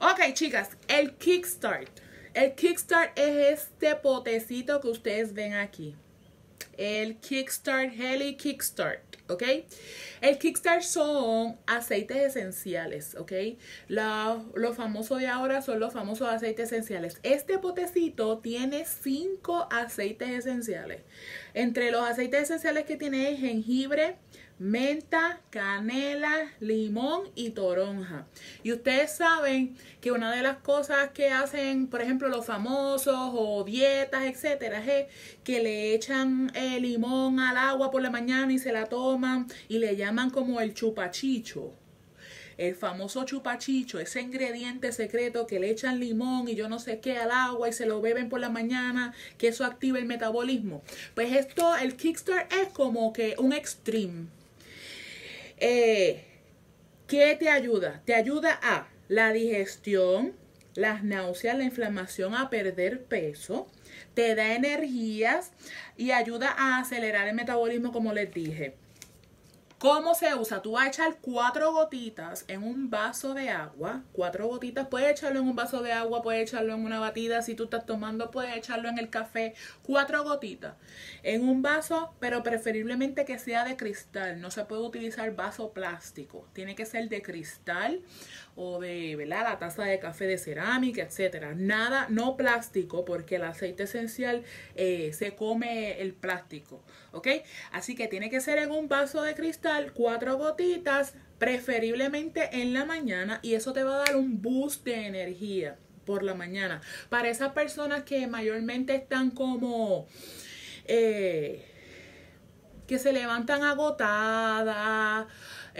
Ok, chicas, el Kickstart. El Kickstart es este potecito que ustedes ven aquí. El Kickstart, Heli Kickstart. ¿ok? El Kickstart son aceites esenciales, ¿ok? lo famoso de ahora son los famosos aceites esenciales. Este potecito tiene cinco aceites esenciales. Entre los aceites esenciales que tiene es jengibre, menta, canela, limón y toronja. Y ustedes saben que una de las cosas que hacen, por ejemplo, los famosos o dietas, etcétera, es que le echan el eh, limón al agua por la mañana y se la toman y le llaman como el chupachicho el famoso chupachicho, ese ingrediente secreto que le echan limón y yo no sé qué al agua y se lo beben por la mañana, que eso activa el metabolismo. Pues esto, el Kickstarter es como que un extreme. Eh, ¿Qué te ayuda? Te ayuda a la digestión, las náuseas, la inflamación, a perder peso, te da energías y ayuda a acelerar el metabolismo, como les dije. ¿Cómo se usa? Tú vas a echar cuatro gotitas en un vaso de agua. Cuatro gotitas, puedes echarlo en un vaso de agua, puedes echarlo en una batida. Si tú estás tomando, puedes echarlo en el café. Cuatro gotitas en un vaso, pero preferiblemente que sea de cristal. No se puede utilizar vaso plástico. Tiene que ser de cristal o de ¿verdad? la taza de café de cerámica, etcétera. Nada, no plástico, porque el aceite esencial eh, se come el plástico. ¿Ok? Así que tiene que ser en un vaso de cristal cuatro gotitas, preferiblemente en la mañana, y eso te va a dar un boost de energía por la mañana. Para esas personas que mayormente están como... Eh, que se levantan agotadas,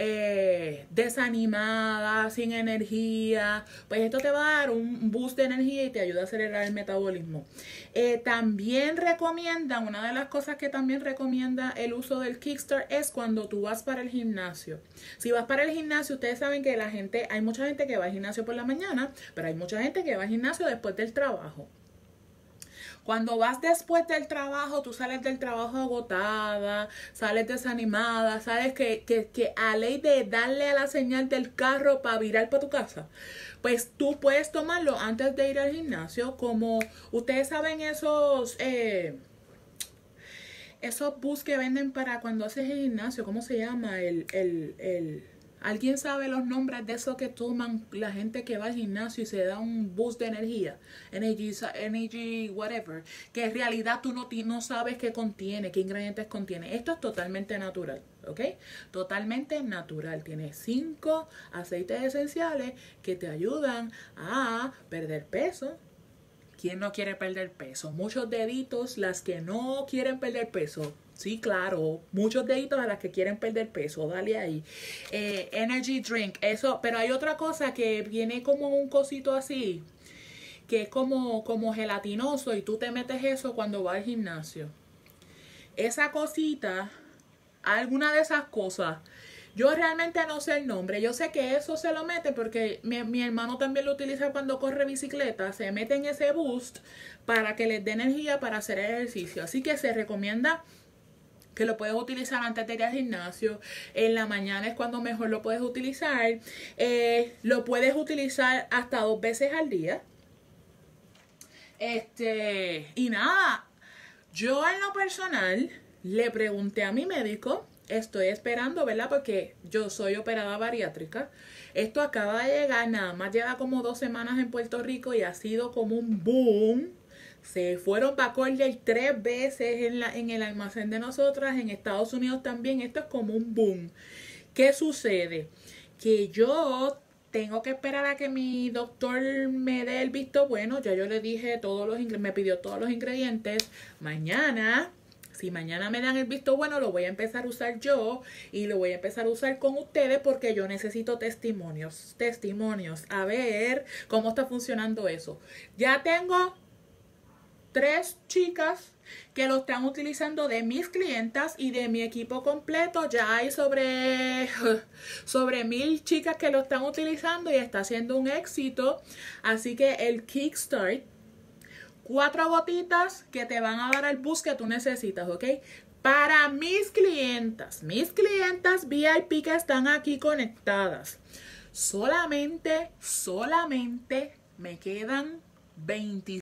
eh, desanimada, sin energía, pues esto te va a dar un boost de energía y te ayuda a acelerar el metabolismo. Eh, también recomienda, una de las cosas que también recomienda el uso del Kickstart es cuando tú vas para el gimnasio. Si vas para el gimnasio, ustedes saben que la gente, hay mucha gente que va al gimnasio por la mañana, pero hay mucha gente que va al gimnasio después del trabajo. Cuando vas después del trabajo, tú sales del trabajo agotada, sales desanimada, sabes que, que, a ley de darle a la señal del carro para virar para tu casa, pues tú puedes tomarlo antes de ir al gimnasio, como ustedes saben esos... Eh, esos bus que venden para cuando haces el gimnasio, ¿cómo se llama? el, el, el ¿Alguien sabe los nombres de eso que toman la gente que va al gimnasio y se da un boost de energía? Energy, energy whatever. Que en realidad tú no, no sabes qué contiene, qué ingredientes contiene. Esto es totalmente natural, ¿ok? Totalmente natural. Tiene cinco aceites esenciales que te ayudan a perder peso, ¿Quién no quiere perder peso? Muchos deditos, las que no quieren perder peso, Sí, claro. Muchos deditos a las que quieren perder peso. Dale ahí. Eh, energy drink. Eso. Pero hay otra cosa que viene como un cosito así. Que es como, como gelatinoso. Y tú te metes eso cuando vas al gimnasio. Esa cosita. Alguna de esas cosas. Yo realmente no sé el nombre. Yo sé que eso se lo mete porque mi, mi, hermano también lo utiliza cuando corre bicicleta. Se mete en ese boost para que les dé energía para hacer ejercicio. Así que se recomienda que lo puedes utilizar antes de ir al gimnasio. En la mañana es cuando mejor lo puedes utilizar. Eh, lo puedes utilizar hasta dos veces al día. Este, y nada, yo en lo personal le pregunté a mi médico, estoy esperando, ¿verdad? Porque yo soy operada bariátrica. Esto acaba de llegar, nada más lleva como dos semanas en Puerto Rico y ha sido como un boom se fueron para Corea tres veces en, en el almacén de nosotras, en Estados Unidos también. Esto es como un boom. ¿Qué sucede? Que yo tengo que esperar a que mi doctor me dé el visto bueno. Ya yo le dije todos los me pidió todos los ingredientes. Mañana, si mañana me dan el visto bueno, lo voy a empezar a usar yo y lo voy a empezar a usar con ustedes porque yo necesito testimonios, testimonios, a ver cómo está funcionando eso. Ya tengo tres chicas que lo están utilizando de mis clientas y de mi equipo completo. Ya hay sobre, sobre mil chicas que lo están utilizando y está siendo un éxito. Así que el Kickstart, cuatro gotitas que te van a dar el bus que tú necesitas, ¿ok? Para mis clientas, mis clientas VIP que están aquí conectadas, solamente, solamente me quedan 25.